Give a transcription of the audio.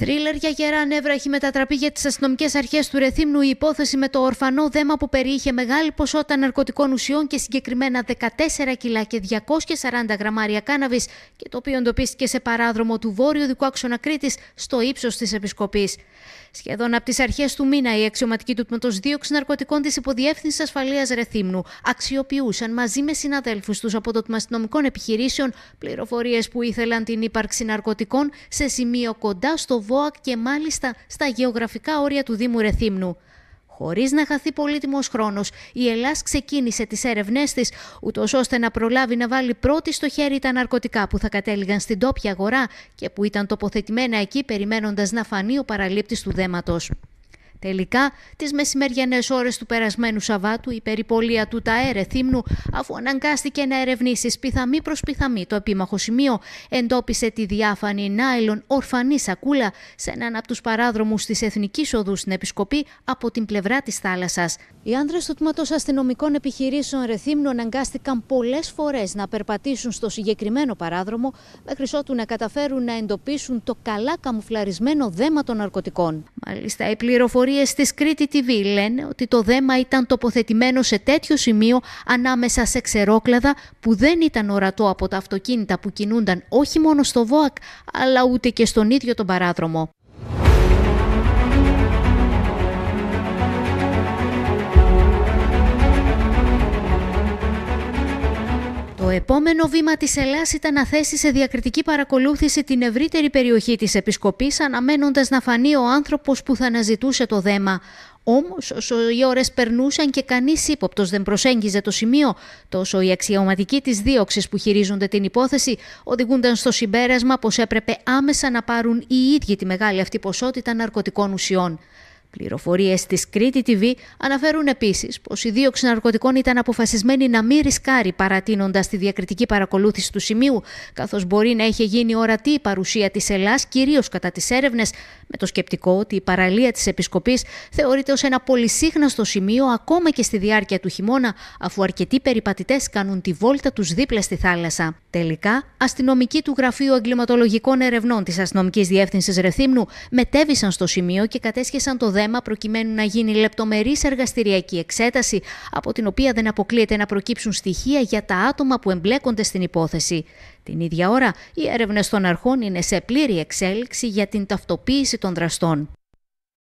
Θρίλερ για γερά νεύρα έχει μετατραπεί για τις αστυνομικές αρχές του Ρεθύμνου η υπόθεση με το ορφανό δέμα που περιείχε μεγάλη ποσότητα ναρκωτικών ουσιών και συγκεκριμένα 14 κιλά και 240 γραμμάρια κάναβης και το οποίο εντοπίστηκε σε παράδρομο του βόρειου δικού άξονα Κρήτης στο ύψος της Επισκοπής. Σχεδόν από τις αρχές του μήνα, η αξιωματικοί του τμήματος δίωξη ναρκωτικών της Υποδιεύθυνσης Ασφαλείας Ρεθύμνου αξιοποιούσαν μαζί με συναδέλφους τους από το τμήμα αστυνομικών επιχειρήσεων πληροφορίες που ήθελαν την ύπαρξη ναρκωτικών σε σημείο κοντά στο ΒΟΑΚ και μάλιστα στα γεωγραφικά όρια του Δήμου Ρεθύμνου. Χωρίς να χαθεί πολύτιμος χρόνος, η Ελλάς ξεκίνησε τις έρευνές της, ούτως ώστε να προλάβει να βάλει πρώτη στο χέρι τα ναρκωτικά που θα κατέληγαν στην τόπια αγορά και που ήταν τοποθετημένα εκεί περιμένοντας να φανεί ο παραλήπτης του δέματος. Τελικά, τις μεσημεριανές ώρες του περασμένου Σαββάτου, η περιπολία του Ταέρε Θύμνου, αφού αναγκάστηκε να ερευνήσεις πιθαμή προς πιθαμή το επίμαχο σημείο, εντόπισε τη διάφανη νάιλον ορφανή σακούλα σε έναν από τους παράδρομους της Εθνικής Οδούς στην Επισκοπή από την πλευρά της θάλασσας. Οι άνδρε του τμήματος αστυνομικών επιχειρήσεων Ρεθύμνου αναγκάστηκαν πολλές φορές να περπατήσουν στο συγκεκριμένο παράδρομο, μέχρι ότου να καταφέρουν να εντοπίσουν το καλά καμουφλαρισμένο δέμα των ναρκωτικών. Μάλιστα, οι πληροφορίες της Κρήτη TV λένε ότι το δέμα ήταν τοποθετημένο σε τέτοιο σημείο ανάμεσα σε ξερόκλαδα που δεν ήταν ορατό από τα αυτοκίνητα που κινούνταν όχι μόνο στο ΒΟΑΚ αλλά ούτε και στον ίδιο τον παράδρομο. επόμενο βήμα της Ελλάς ήταν να θέσει σε διακριτική παρακολούθηση την ευρύτερη περιοχή της Επισκοπής, αναμένοντας να φανεί ο άνθρωπος που θα αναζητούσε το δέμα. Όμως, όσο οι ώρες περνούσαν και κανείς ύποπτος δεν προσέγγιζε το σημείο, τόσο οι αξιωματικοί της δίωξης που χειρίζονται την υπόθεση οδηγούνταν στο συμπέρασμα πως έπρεπε άμεσα να πάρουν οι ίδιοι τη μεγάλη αυτή ποσότητα ναρκωτικών ουσιών. Πληροφορίες της Κρήτη TV αναφέρουν επίσης πως η δίωξη ναρκωτικών ήταν αποφασισμένη να μην ρισκάρει παρατείνοντας τη διακριτική παρακολούθηση του σημείου, καθώς μπορεί να είχε γίνει ορατή η παρουσία της Ελλάς κυρίως κατά τις έρευνες, με το σκεπτικό ότι η παραλία της Επισκοπής θεωρείται ως ένα πολυσύχναστο σημείο ακόμα και στη διάρκεια του χειμώνα, αφού αρκετοί περιπατητές κάνουν τη βόλτα τους δίπλα στη θάλασσα. Τελικά, αστυνομικοί του Γραφείου Εγκληματολογικών Ερευνών της Αστυνομικής Διεύθυνσης Ρεθύμνου μετέβησαν στο σημείο και κατέσχεσαν το δέμα θέμα προκειμένου να γίνει λεπτομερής εργαστηριακή εξέταση, από την οποία δεν αποκλείεται να προκύψουν στοιχεία για τα άτομα που εμπλέκονται στην υπόθεση. Την ίδια ώρα, οι έρευνες των αρχών είναι σε πλήρη εξέλιξη για την ταυτοποίηση των δραστών.